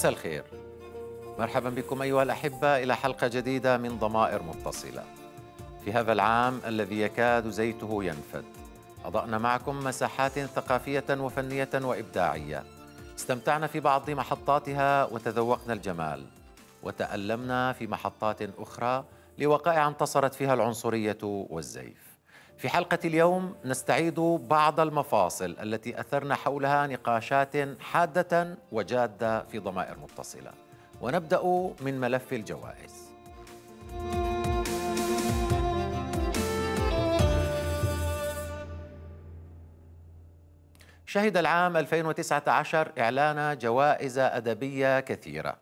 مساء الخير مرحبا بكم أيها الأحبة إلى حلقة جديدة من ضمائر متصلة في هذا العام الذي يكاد زيته ينفد أضأنا معكم مساحات ثقافية وفنية وإبداعية استمتعنا في بعض محطاتها وتذوقنا الجمال وتألمنا في محطات أخرى لوقائع انتصرت فيها العنصرية والزيف في حلقة اليوم نستعيد بعض المفاصل التي أثرنا حولها نقاشات حادة وجادة في ضمائر متصلة ونبدأ من ملف الجوائز شهد العام 2019 إعلان جوائز أدبية كثيرة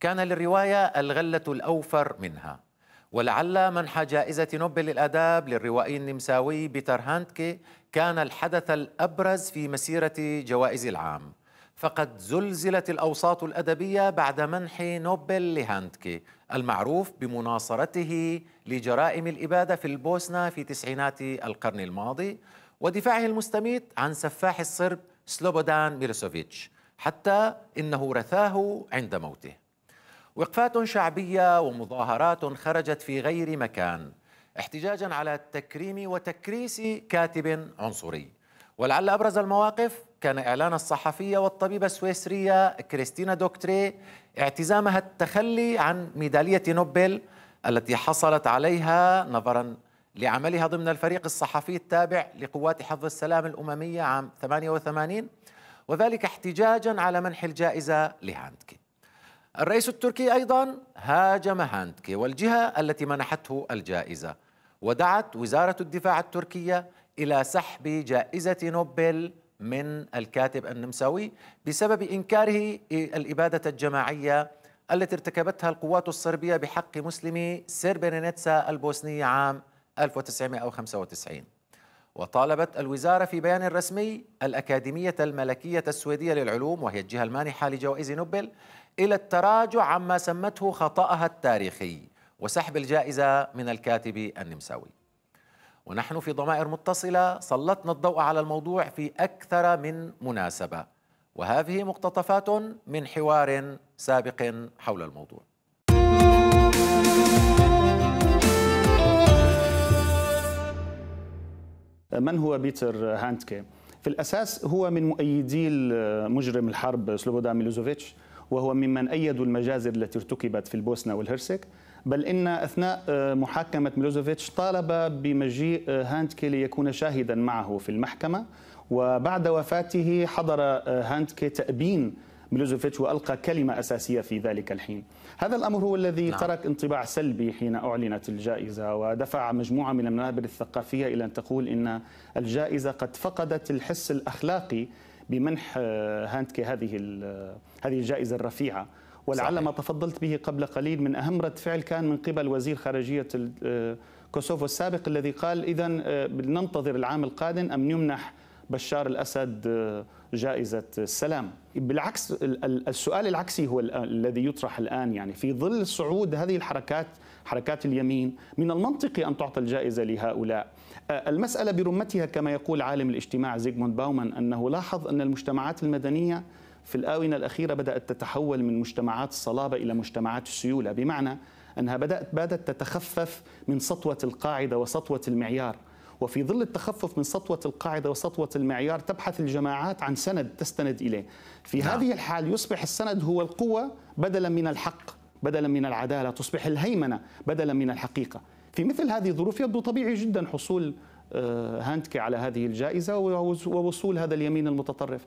كان للرواية الغلة الأوفر منها ولعل منح جائزة نوبل للآداب للروائي النمساوي بيتر هانتكي كان الحدث الأبرز في مسيرة جوائز العام فقد زلزلت الأوساط الأدبية بعد منح نوبل لهانتكي المعروف بمناصرته لجرائم الإبادة في البوسنة في تسعينات القرن الماضي ودفاعه المستميت عن سفاح الصرب سلوبودان ميروسوفيتش حتى إنه رثاه عند موته وقفات شعبية ومظاهرات خرجت في غير مكان احتجاجا على تكريم وتكريس كاتب عنصري ولعل أبرز المواقف كان إعلان الصحفية والطبيبة السويسرية كريستينا دوكتري اعتزامها التخلي عن ميدالية نوبل التي حصلت عليها نظرا لعملها ضمن الفريق الصحفي التابع لقوات حفظ السلام الأممية عام 88 وذلك احتجاجا على منح الجائزة لهاندكي الرئيس التركي أيضا هاجم هاندكي والجهة التي منحته الجائزة ودعت وزارة الدفاع التركية إلى سحب جائزة نوبل من الكاتب النمساوي بسبب إنكاره الإبادة الجماعية التي ارتكبتها القوات الصربية بحق مسلمي سيربرينيتسا البوسنية عام 1995 وطالبت الوزارة في بيان رسمي الأكاديمية الملكية السويدية للعلوم وهي الجهة المانحة لجوائز نوبل إلى التراجع عما سمته خطأها التاريخي وسحب الجائزة من الكاتب النمساوي ونحن في ضمائر متصلة سلطنا الضوء على الموضوع في أكثر من مناسبة وهذه مقتطفات من حوار سابق حول الموضوع من هو بيتر هانتكي؟ في الأساس هو من مؤيدي مجرم الحرب سلوبودا ميلوزوفيتش وهو ممن أيدوا المجازر التي ارتكبت في البوسنة والهرسك بل إن أثناء آه، محاكمة ميلوزوفيتش طالب بمجيء آه، هاندكي ليكون شاهدا معه في المحكمة وبعد وفاته حضر آه، هاندكي تأبين ميلوزوفيتش وألقى كلمة أساسية في ذلك الحين هذا الأمر هو الذي نعم. ترك انطباع سلبي حين أعلنت الجائزة ودفع مجموعة من المنابر الثقافية إلى أن تقول إن الجائزة قد فقدت الحس الأخلاقي بمنح آه، هانتكي هذه آه، هذه الجائزه الرفيعه ولعل ما تفضلت به قبل قليل من اهم رد فعل كان من قبل وزير خارجيه آه، كوسوفو السابق الذي قال اذا ننتظر العام القادم ام يمنح بشار الاسد جائزه السلام بالعكس السؤال العكسي هو الذي يطرح الان يعني في ظل صعود هذه الحركات حركات اليمين من المنطقي ان تعطى الجائزه لهؤلاء المسألة برمتها كما يقول عالم الاجتماع زيغموند باومان أنه لاحظ أن المجتمعات المدنية في الآونة الأخيرة بدأت تتحول من مجتمعات الصلابة إلى مجتمعات السيولة بمعنى أنها بدأت بدأت تتخفف من سطوة القاعدة وسطوة المعيار وفي ظل التخفف من سطوة القاعدة وسطوة المعيار تبحث الجماعات عن سند تستند إليه في نعم. هذه الحال يصبح السند هو القوة بدلا من الحق بدلا من العدالة تصبح الهيمنة بدلا من الحقيقة في مثل هذه الظروف يبدو طبيعي جدا حصول آه، هانتكي على هذه الجائزة ووصول هذا اليمين المتطرف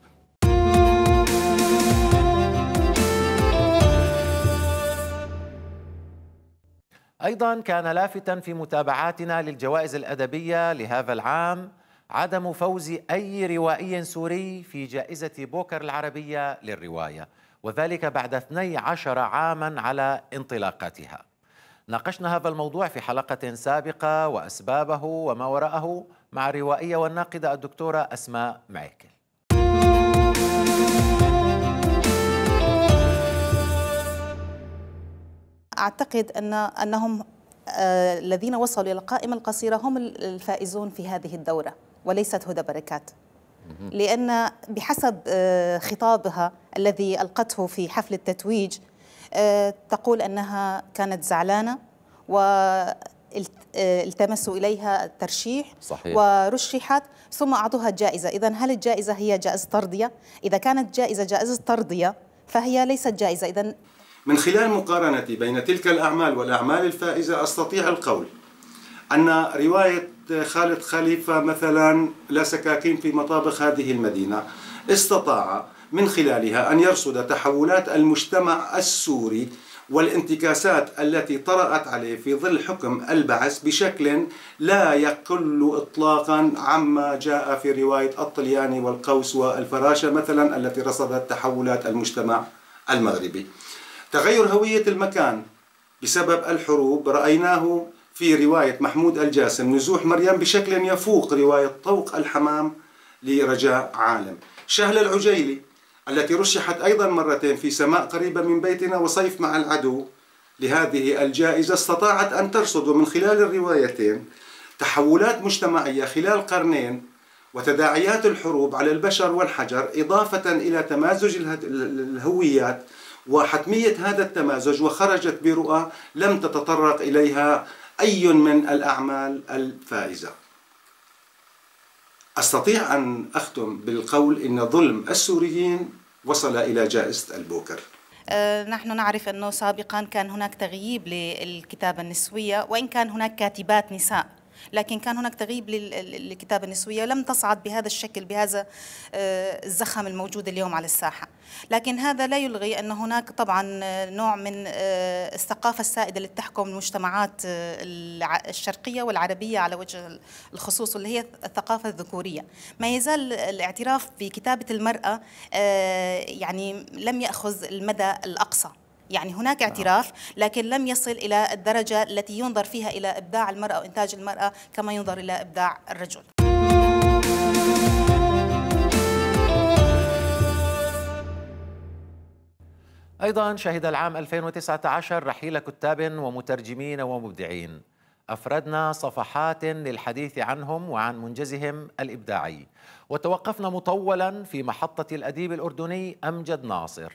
أيضا كان لافتا في متابعاتنا للجوائز الأدبية لهذا العام عدم فوز أي روائي سوري في جائزة بوكر العربية للرواية وذلك بعد 12 عاما على انطلاقتها ناقشنا هذا الموضوع في حلقة سابقة وأسبابه وما وراءه مع الروائية والناقدة الدكتورة أسماء معيكل أعتقد أن أنهم آه، الذين وصلوا إلى القائمة القصيرة هم الفائزون في هذه الدورة وليست هدى بركات لأن بحسب آه، خطابها الذي ألقته في حفل التتويج آه، تقول أنها كانت زعلانة و التمسوا إليها الترشيح صحيح. ورشحت ثم أعطوها الجائزة إذا هل الجائزة هي جائزة ترضية؟ إذا كانت جائزة جائزة ترضية فهي ليست جائزة إذا من خلال مقارنتي بين تلك الأعمال والأعمال الفائزة أستطيع القول أن رواية خالد خليفة مثلا لا سكاكين في مطابخ هذه المدينة استطاع من خلالها أن يرصد تحولات المجتمع السوري والانتكاسات التي طرأت عليه في ظل حكم البعث بشكل لا يقل إطلاقا عما جاء في رواية الطلياني والقوس والفراشة مثلا التي رصدت تحولات المجتمع المغربي تغير هوية المكان بسبب الحروب رأيناه في رواية محمود الجاسم نزوح مريم بشكل يفوق رواية طوق الحمام لرجاء عالم شهل العجيلي التي رشحت أيضا مرتين في سماء قريبة من بيتنا وصيف مع العدو لهذه الجائزة استطاعت أن ترصد من خلال الروايتين تحولات مجتمعية خلال قرنين وتداعيات الحروب على البشر والحجر إضافة إلى تمازج الهويات وحتمية هذا التمازج وخرجت برؤى لم تتطرق إليها أي من الأعمال الفائزة أستطيع أن أختم بالقول أن ظلم السوريين وصل إلى جائزة البوكر أه، نحن نعرف أنه سابقا كان هناك تغييب للكتابة النسوية وإن كان هناك كاتبات نساء لكن كان هناك تغييب للكتابة النسوية لم تصعد بهذا الشكل بهذا آه، الزخم الموجود اليوم على الساحة لكن هذا لا يلغي أن هناك طبعا آه، نوع من آه، الثقافة السائدة اللي تحكم المجتمعات الشرقية والعربية على وجه الخصوص واللي هي الثقافة الذكورية ما يزال الاعتراف بكتابة المرأة يعني لم يأخذ المدى الأقصى يعني هناك نعم. اعتراف لكن لم يصل إلى الدرجة التي ينظر فيها إلى إبداع المرأة وإنتاج المرأة كما ينظر إلى إبداع الرجل أيضا شهد العام 2019 رحيل كتاب ومترجمين ومبدعين أفردنا صفحات للحديث عنهم وعن منجزهم الإبداعي وتوقفنا مطولا في محطة الأديب الأردني أمجد ناصر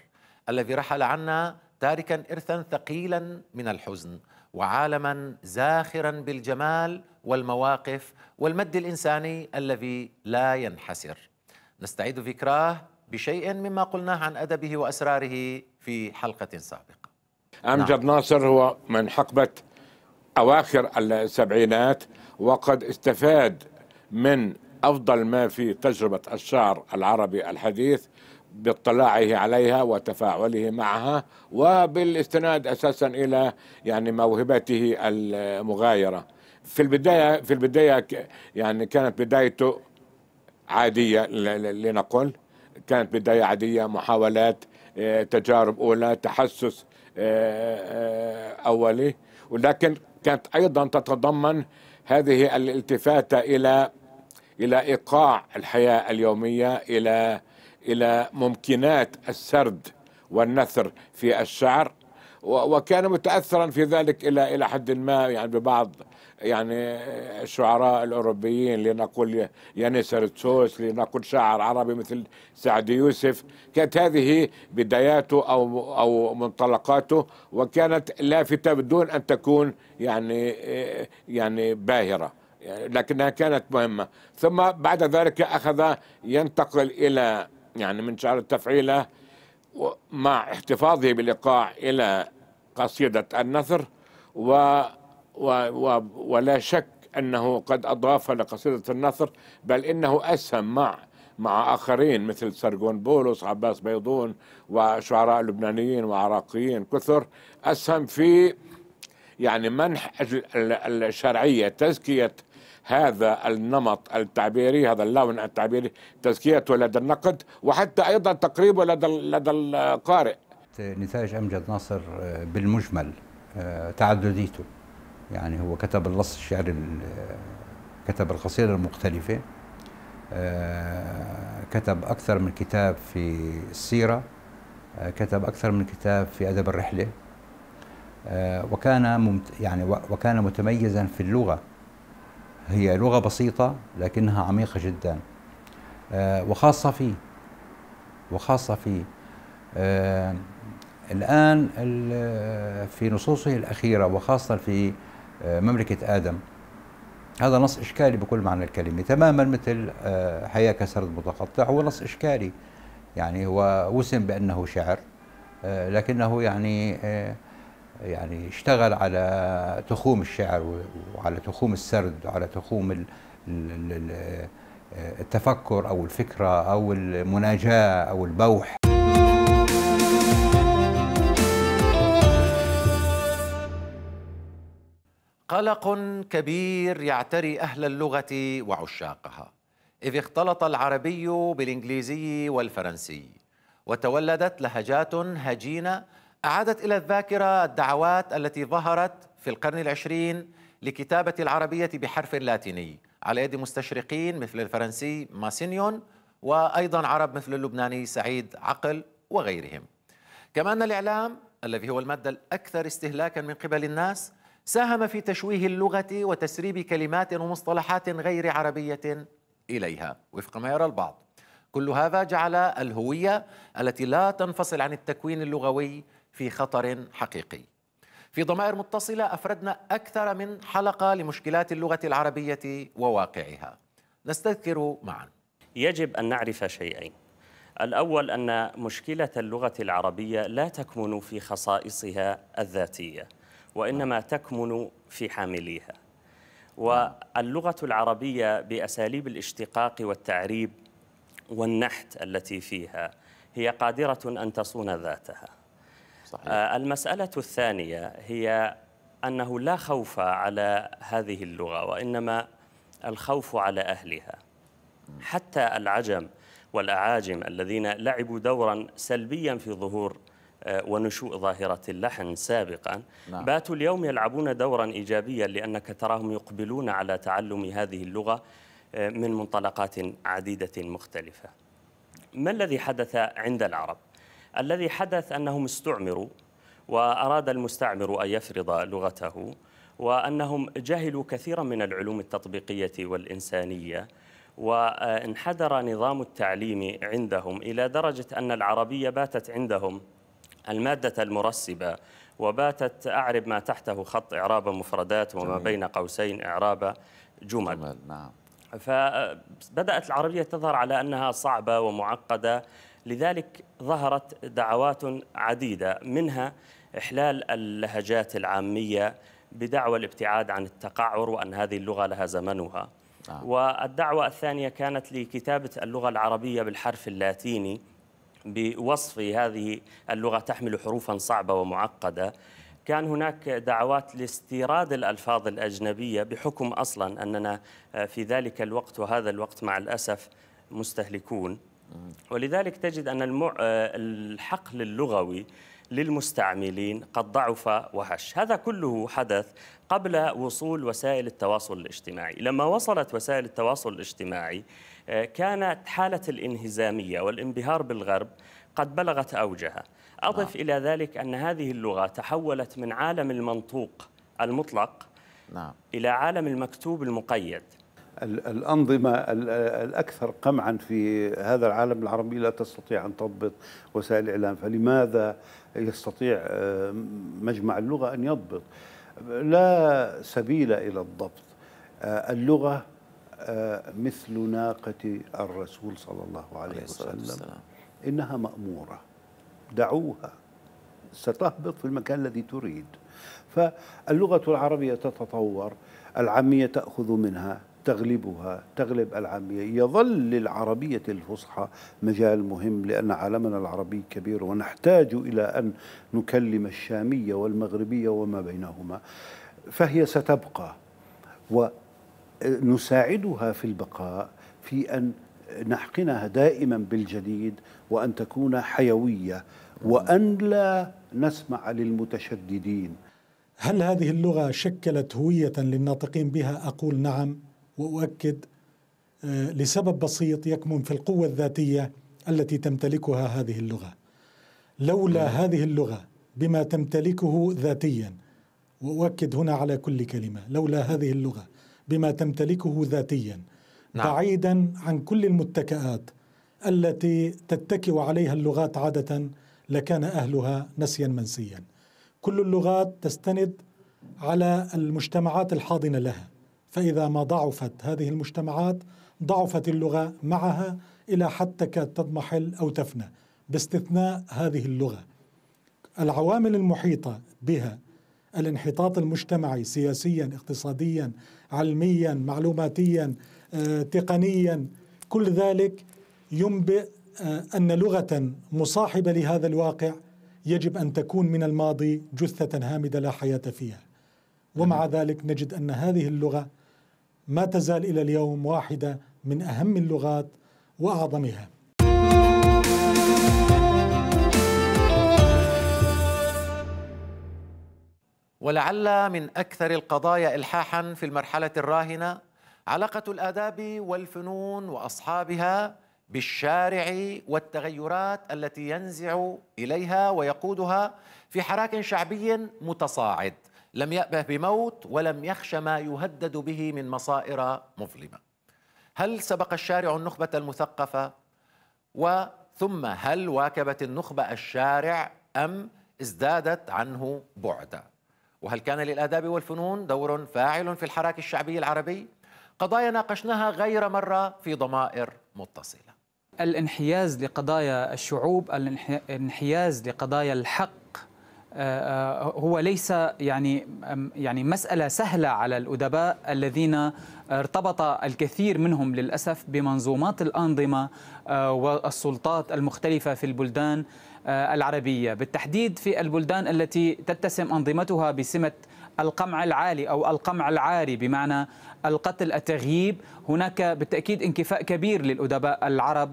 الذي رحل عنا تاركا إرثا ثقيلا من الحزن وعالما زاخرا بالجمال والمواقف والمد الإنساني الذي لا ينحسر نستعيد ذكراه بشيء مما قلناه عن أدبه وأسراره في حلقة سابقة أمجد نعم. ناصر هو من حقبة أواخر السبعينات وقد استفاد من أفضل ما في تجربة الشعر العربي الحديث باطلاعه عليها وتفاعله معها وبالاستناد اساسا الى يعني موهبته المغايره في البدايه في البدايه يعني كانت بدايته عاديه لنقل كانت بدايه عاديه محاولات آه، تجارب اولى تحسس آه، آه، اولي ولكن كانت ايضا تتضمن هذه الالتفاته الى الى ايقاع الحياه اليوميه الى الى ممكنات السرد والنثر في الشعر وكان متاثرا في ذلك الى الى حد ما يعني ببعض يعني الشعراء الاوروبيين لنقول يانيس تسوس لنقول شاعر عربي مثل سعد يوسف كانت هذه بداياته او او منطلقاته وكانت لافته بدون ان تكون يعني يعني باهره لكنها كانت مهمه ثم بعد ذلك اخذ ينتقل الى يعني من شعر التفعيلة مع احتفاظه بالإيقاع إلى قصيدة النثر و, و, و ولا شك أنه قد أضاف لقصيدة النثر بل إنه أسهم مع مع آخرين مثل سرجون بولس عباس بيضون وشعراء لبنانيين وعراقيين كثر أسهم في يعني منح الشرعية تزكية هذا النمط التعبيري هذا اللون التعبيري تزكيته لدى النقد وحتى أيضا تقريبه لدى, لدى القارئ نتاج أمجد ناصر آه، بالمجمل آه، تعدديته يعني هو كتب اللص الشعر آه، كتب القصيدة المختلفة كتب أكثر من كتاب في السيرة كتب أكثر من كتاب في أدب الرحلة وكان ممت... يعني وكان متميزا في اللغة هي لغة بسيطة لكنها عميقة جدا آه، وخاصة في وخاصة في آه، الآن في نصوصه الأخيرة وخاصة في آه، مملكة آدم هذا نص إشكالي بكل معنى الكلمة تماما مثل حياة كسرد متقطع هو نص إشكالي يعني هو وسم بأنه شعر لكنه يعني يعني اشتغل على تخوم الشعر وعلى تخوم السرد وعلى تخوم التفكر أو الفكرة أو المناجاة أو البوح قلق كبير يعتري أهل اللغة وعشاقها إذ اختلط العربي بالإنجليزي والفرنسي وتولدت لهجات هجينة أعادت إلى الذاكرة الدعوات التي ظهرت في القرن العشرين لكتابة العربية بحرف لاتيني على يد مستشرقين مثل الفرنسي ماسينيون وأيضا عرب مثل اللبناني سعيد عقل وغيرهم كما أن الإعلام الذي هو المادة الأكثر استهلاكا من قبل الناس ساهم في تشويه اللغة وتسريب كلمات ومصطلحات غير عربية إليها وفق ما يرى البعض كل هذا جعل الهوية التي لا تنفصل عن التكوين اللغوي في خطر حقيقي في ضمائر متصلة أفردنا أكثر من حلقة لمشكلات اللغة العربية وواقعها نستذكر معا يجب أن نعرف شيئين الأول أن مشكلة اللغة العربية لا تكمن في خصائصها الذاتية وإنما تكمن في حامليها واللغة العربية بأساليب الاشتقاق والتعريب والنحت التي فيها هي قادرة أن تصون ذاتها صحيح. آه، المسألة الثانية هي أنه لا خوف على هذه اللغة وإنما الخوف على أهلها حتى العجم والأعاجم الذين لعبوا دورا سلبيا في ظهور آه، ونشوء ظاهرة اللحن سابقا نعم. باتوا اليوم يلعبون دورا إيجابيا لأنك تراهم يقبلون على تعلم هذه اللغة آه، من منطلقات عديدة مختلفة ما الذي حدث عند العرب؟ الذي حدث أنهم استعمروا وأراد المستعمر أن يفرض لغته وأنهم جهلوا كثيرا من العلوم التطبيقية والإنسانية وانحدر نظام التعليم عندهم إلى درجة أن العربية باتت عندهم المادة المرسبة وباتت أعرب ما تحته خط إعراب مفردات وما جميل. بين قوسين إعراب جمل, جمل نعم. فبدأت العربية تظهر على أنها صعبة ومعقدة لذلك ظهرت دعوات عديدة منها إحلال اللهجات العامية بدعوى الابتعاد عن التقعر وأن هذه اللغة لها زمنها نعم. والدعوة الثانية كانت لكتابة اللغة العربية بالحرف اللاتيني بوصف هذه اللغة تحمل حروفا صعبة ومعقدة كان هناك دعوات لاستيراد الألفاظ الأجنبية بحكم أصلا أننا آه، في ذلك الوقت وهذا الوقت مع الأسف مستهلكون ولذلك تجد أن آه، الحقل اللغوي للمستعملين قد ضعف وهش هذا كله حدث قبل وصول وسائل التواصل الاجتماعي لما وصلت وسائل التواصل الاجتماعي آه، كانت حالة الانهزامية والانبهار بالغرب قد بلغت أوجها أضف لا. نعم. إلى ذلك أن هذه اللغة تحولت من عالم المنطوق المطلق نعم. إلى عالم المكتوب المقيد الأنظمة الأكثر قمعا في هذا العالم العربي لا تستطيع أن تضبط وسائل الإعلام فلماذا يستطيع آه، مجمع اللغة أن يضبط لا سبيل إلى الضبط آه، اللغة آه، مثل ناقة الرسول صلى الله عليه وسلم إنها مأمورة دعوها ستهبط في المكان الذي تريد فاللغة العربية تتطور العامية تأخذ منها تغلبها تغلب العامية يظل للعربية الفصحى مجال مهم لأن عالمنا العربي كبير ونحتاج إلى أن نكلم الشامية والمغربية وما بينهما فهي ستبقى ونساعدها في البقاء في أن نحقنها دائما بالجديد وأن تكون حيوية وأن لا نسمع للمتشددين هل هذه اللغة شكلت هوية للناطقين بها؟ أقول نعم واؤكد آه، لسبب بسيط يكمن في القوه الذاتيه التي تمتلكها هذه اللغه لولا نعم. هذه اللغه بما تمتلكه ذاتيا واؤكد هنا على كل كلمه لولا هذه اللغه بما تمتلكه ذاتيا نعم. بعيدا عن كل المتكئات التي تتكئ عليها اللغات عاده لكان اهلها نسيا منسيا كل اللغات تستند على المجتمعات الحاضنه لها فإذا ما ضعفت هذه المجتمعات ضعفت اللغة معها إلى حتى كاد تضمحل أو تفنى باستثناء هذه اللغة العوامل المحيطة بها الانحطاط المجتمعي سياسيا اقتصاديا علميا معلوماتيا آه، تقنيا كل ذلك ينبئ آه، أن لغة مصاحبة لهذا الواقع يجب أن تكون من الماضي جثة هامدة لا حياة فيها ومع نعم. ذلك نجد أن هذه اللغة ما تزال الى اليوم واحده من اهم اللغات واعظمها ولعل من اكثر القضايا الحاحا في المرحله الراهنه علاقه الاداب والفنون واصحابها بالشارع والتغيرات التي ينزع اليها ويقودها في حراك شعبي متصاعد لم يأبه بموت ولم يخش ما يهدد به من مصائر مظلمة هل سبق الشارع النخبة المثقفة وثم هل واكبت النخبة الشارع أم ازدادت عنه بعدا وهل كان للآداب والفنون دور فاعل في الحراك الشعبي العربي قضايا ناقشناها غير مرة في ضمائر متصلة الانحياز لقضايا الشعوب الانحياز لقضايا الحق آه، آه، هو ليس يعني يعني مسألة سهلة على الأدباء الذين ارتبط الكثير منهم للأسف بمنظومات الأنظمة آه، والسلطات المختلفة في البلدان العربية بالتحديد في البلدان التي تتسم أنظمتها بسمة القمع العالي أو القمع العاري بمعنى القتل التغييب هناك بالتأكيد انكفاء كبير للأدباء العرب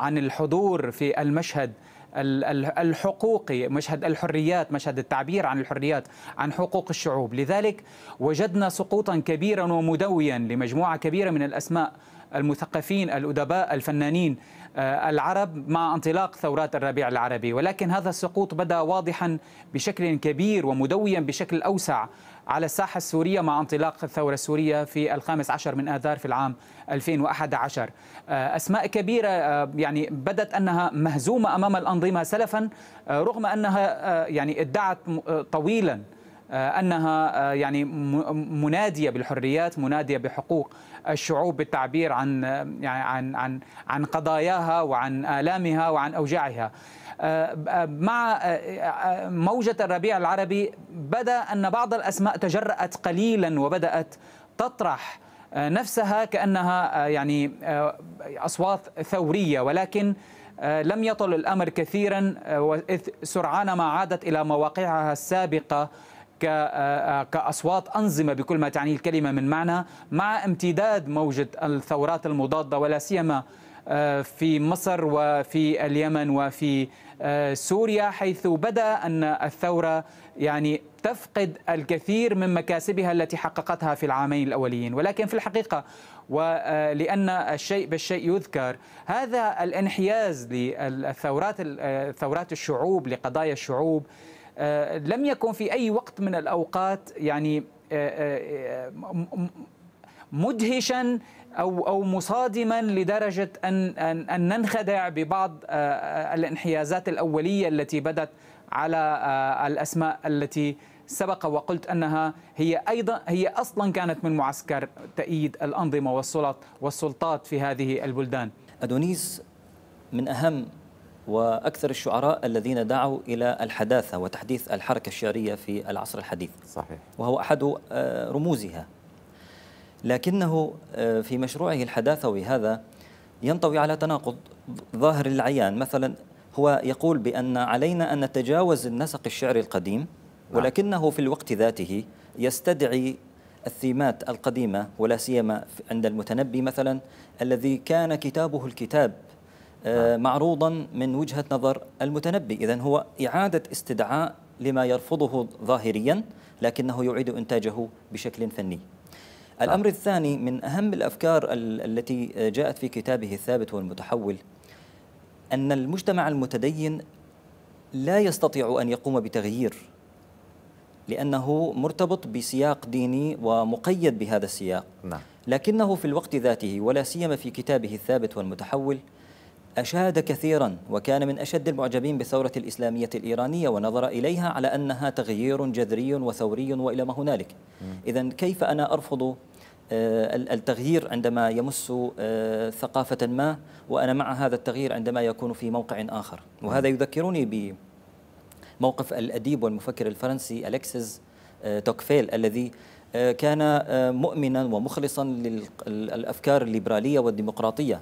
عن الحضور في المشهد الحقوقي مشهد الحريات مشهد التعبير عن الحريات عن حقوق الشعوب لذلك وجدنا سقوطا كبيرا ومدويا لمجموعة كبيرة من الأسماء المثقفين الأدباء الفنانين آه، العرب مع انطلاق ثورات الربيع العربي ولكن هذا السقوط بدا واضحا بشكل كبير ومدويا بشكل أوسع على الساحة السورية مع انطلاق الثورة السورية في الخامس عشر من آذار في العام 2011 آه، أسماء كبيرة آه، يعني بدت أنها مهزومة أمام الأنظمة سلفا رغم أنها يعني ادعت طويلا انها يعني مناديه بالحريات مناديه بحقوق الشعوب بالتعبير عن يعني عن عن عن قضاياها وعن آلامها وعن أوجاعها آه، آه، مع آه، موجة الربيع العربي بدا أن بعض الأسماء تجرأت قليلا وبدأت تطرح نفسها كأنها يعني أصوات ثورية ولكن لم يطل الأمر كثيرا سرعان ما عادت إلى مواقعها السابقة آه، آه، كأصوات أنظمة بكل ما تعنيه الكلمة من معنى مع امتداد موجة الثورات المضادة ولا سيما آه، في مصر وفي اليمن وفي سوريا حيث بدا ان الثوره يعني تفقد الكثير من مكاسبها التي حققتها في العامين الاوليين ولكن في الحقيقه ولان الشيء بالشيء يذكر هذا الانحياز للثورات ثورات الشعوب لقضايا الشعوب آه، لم يكن في أي وقت من الأوقات يعني آه، آه، مدهشا أو أو مصادما لدرجة أن أن, أن ننخدع ببعض الانحيازات الأولية التي بدت على الأسماء التي سبق وقلت انها هي ايضا هي اصلا كانت من معسكر تأييد الانظمه والسلطات في هذه البلدان. ادونيس من اهم وأكثر الشعراء الذين دعوا إلى الحداثة وتحديث الحركة الشعرية في العصر الحديث صحيح وهو أحد آه، رموزها لكنه آه، في مشروعه الحداثوي هذا ينطوي على تناقض ظاهر العيان مثلا هو يقول بأن علينا أن نتجاوز النسق الشعري القديم نعم. ولكنه في الوقت ذاته يستدعي الثيمات القديمة ولا سيما عند المتنبي مثلا الذي كان كتابه الكتاب آه، نعم. معروضا من وجهة نظر المتنبي إذا هو إعادة استدعاء لما يرفضه ظاهريا لكنه يعيد إنتاجه بشكل فني نعم. الأمر الثاني من أهم الأفكار التي جاءت في كتابه الثابت والمتحول أن المجتمع المتدين لا يستطيع أن يقوم بتغيير لأنه مرتبط بسياق ديني ومقيد بهذا السياق نعم. لكنه في الوقت ذاته ولا سيما في كتابه الثابت والمتحول أشاد كثيرا وكان من أشد المعجبين بالثورة الإسلامية الإيرانية ونظر إليها على أنها تغيير جذري وثوري وإلى ما هنالك إذا كيف أنا أرفض آه، التغيير عندما يمس آه، ثقافة ما وأنا مع هذا التغيير عندما يكون في موقع آخر وهذا يذكرني بموقف الأديب والمفكر الفرنسي أليكسيز آه، توكفيل الذي كان مؤمنا ومخلصا للأفكار الليبرالية والديمقراطية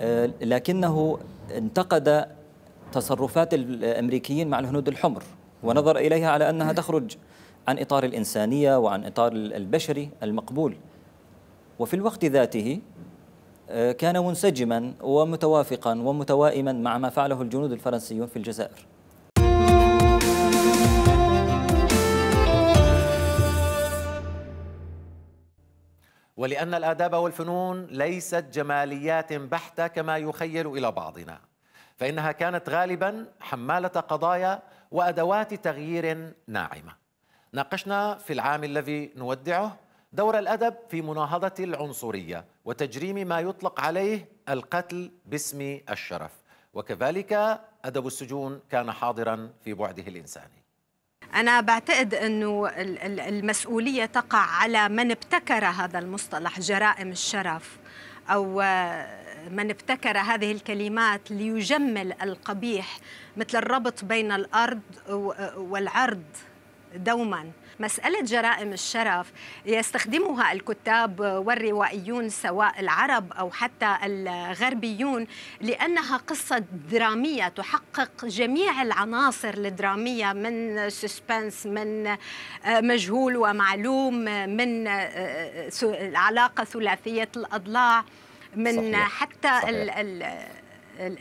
آه، لكنه انتقد تصرفات الامريكيين مع الهنود الحمر ونظر اليها على انها تخرج عن اطار الانسانيه وعن اطار البشري المقبول وفي الوقت ذاته آه، كان منسجما ومتوافقا ومتوائما مع ما فعله الجنود الفرنسيون في الجزائر ولأن الآداب والفنون ليست جماليات بحتة كما يخيل إلى بعضنا فإنها كانت غالبا حمالة قضايا وأدوات تغيير ناعمة ناقشنا في العام الذي نودعه دور الأدب في مناهضة العنصرية وتجريم ما يطلق عليه القتل باسم الشرف وكذلك أدب السجون كان حاضرا في بعده الإنساني أنا بعتقد أنه المسؤولية تقع على من ابتكر هذا المصطلح جرائم الشرف أو آه، من ابتكر هذه الكلمات ليجمل القبيح مثل الربط بين الأرض والعرض دوماً مسألة جرائم الشرف يستخدمها الكتاب والروائيون سواء العرب أو حتى الغربيون لأنها قصة درامية تحقق جميع العناصر الدرامية من سسبنس من آه، مجهول ومعلوم من آه، آه، العلاقة ثلاثية الأضلاع من صحيح. حتى صحيح.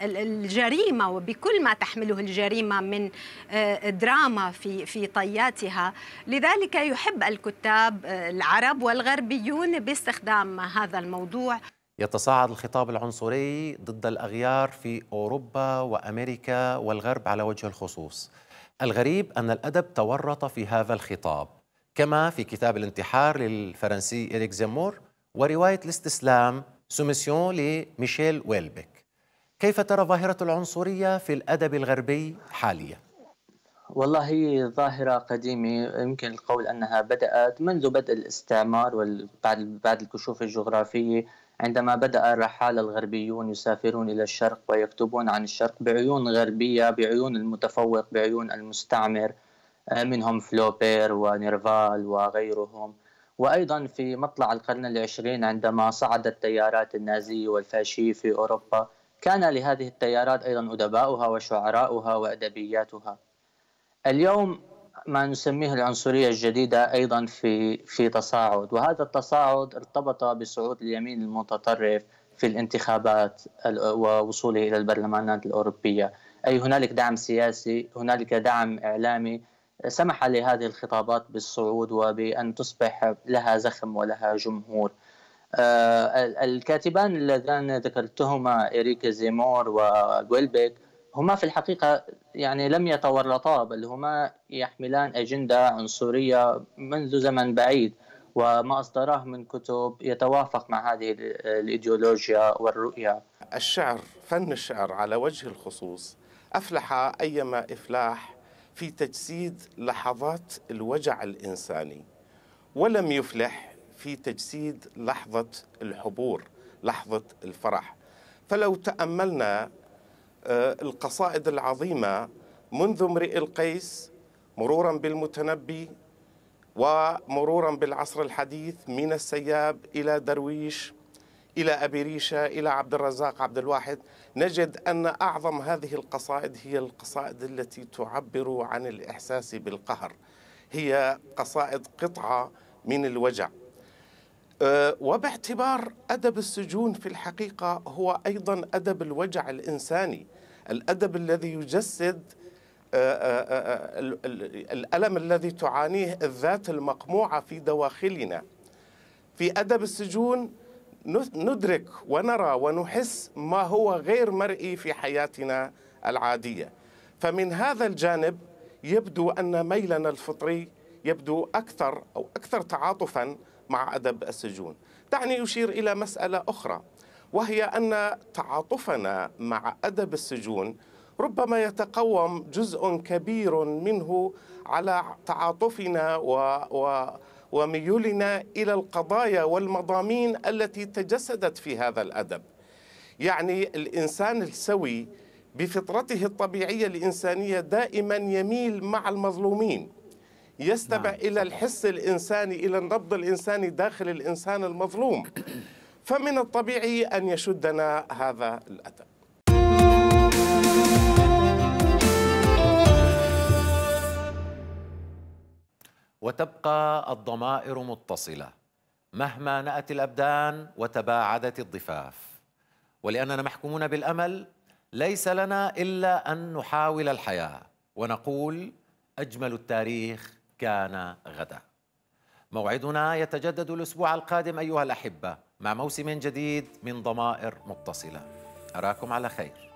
الجريمه وبكل ما تحمله الجريمه من آه، دراما في في طياتها لذلك يحب الكتاب آه، العرب والغربيون باستخدام هذا الموضوع يتصاعد الخطاب العنصري ضد الاغيار في اوروبا وامريكا والغرب على وجه الخصوص الغريب ان الادب تورط في هذا الخطاب كما في كتاب الانتحار للفرنسي إريك زيمور وروايه الاستسلام سوميسيون لميشيل ويلبك كيف ترى ظاهرة العنصرية في الأدب الغربي حاليا؟ والله ظاهرة قديمة يمكن القول أنها بدأت منذ بدء الاستعمار وبعد بعد الكشوف الجغرافية عندما بدأ الرحالة الغربيون يسافرون إلى الشرق ويكتبون عن الشرق بعيون غربية بعيون المتفوق بعيون المستعمر آه، منهم فلوبير ونيرفال وغيرهم وأيضا في مطلع القرن العشرين عندما صعدت التيارات النازية والفاشية في أوروبا كان لهذه التيارات أيضا أدباؤها وشعراؤها وأدبياتها اليوم ما نسميه العنصرية الجديدة أيضا في في تصاعد وهذا التصاعد ارتبط بصعود اليمين المتطرف في الانتخابات ووصوله إلى البرلمانات الأوروبية أي هنالك دعم سياسي هنالك دعم إعلامي سمح لهذه الخطابات بالصعود وبأن تصبح لها زخم ولها جمهور آه، الكاتبان اللذان ذكرتهما إريك زيمور وويلبيك هما في الحقيقة يعني لم يتورطا بل هما يحملان أجندة عنصرية منذ زمن بعيد وما أصدراه من كتب يتوافق مع هذه الإيديولوجيا والرؤية الشعر فن الشعر على وجه الخصوص أفلح أيما إفلاح في تجسيد لحظات الوجع الإنساني ولم يفلح في تجسيد لحظة الحبور لحظة الفرح فلو تأملنا آه، القصائد العظيمة منذ امرئ القيس مرورا بالمتنبي ومرورا بالعصر الحديث من السياب إلى درويش إلى أبي ريشة إلى عبد الرزاق عبد الواحد نجد أن أعظم هذه القصائد هي القصائد التي تعبر عن الإحساس بالقهر هي قصائد قطعة من الوجع آه، وباعتبار أدب السجون في الحقيقة هو أيضا أدب الوجع الإنساني الأدب الذي يجسد آه، آه، الألم الذي تعانيه الذات المقموعة في دواخلنا في أدب السجون ندرك ونرى ونحس ما هو غير مرئي في حياتنا العادية فمن هذا الجانب يبدو أن ميلنا الفطري يبدو أكثر أو أكثر تعاطفاً مع أدب السجون دعني أشير إلى مسألة أخرى وهي أن تعاطفنا مع أدب السجون ربما يتقوم جزء كبير منه على تعاطفنا و, و وميولنا إلى القضايا والمضامين التي تجسدت في هذا الأدب يعني الإنسان السوي بفطرته الطبيعية الإنسانية دائما يميل مع المظلومين يستمع نعم. إلى الحس الإنساني إلى النبض الإنساني داخل الإنسان المظلوم فمن الطبيعي أن يشدنا هذا الأدب وتبقى الضمائر متصلة مهما نأت الأبدان وتباعدت الضفاف ولأننا محكومون بالأمل ليس لنا إلا أن نحاول الحياة ونقول أجمل التاريخ كان غدا موعدنا يتجدد الأسبوع القادم أيها الأحبة مع موسم جديد من ضمائر متصلة أراكم على خير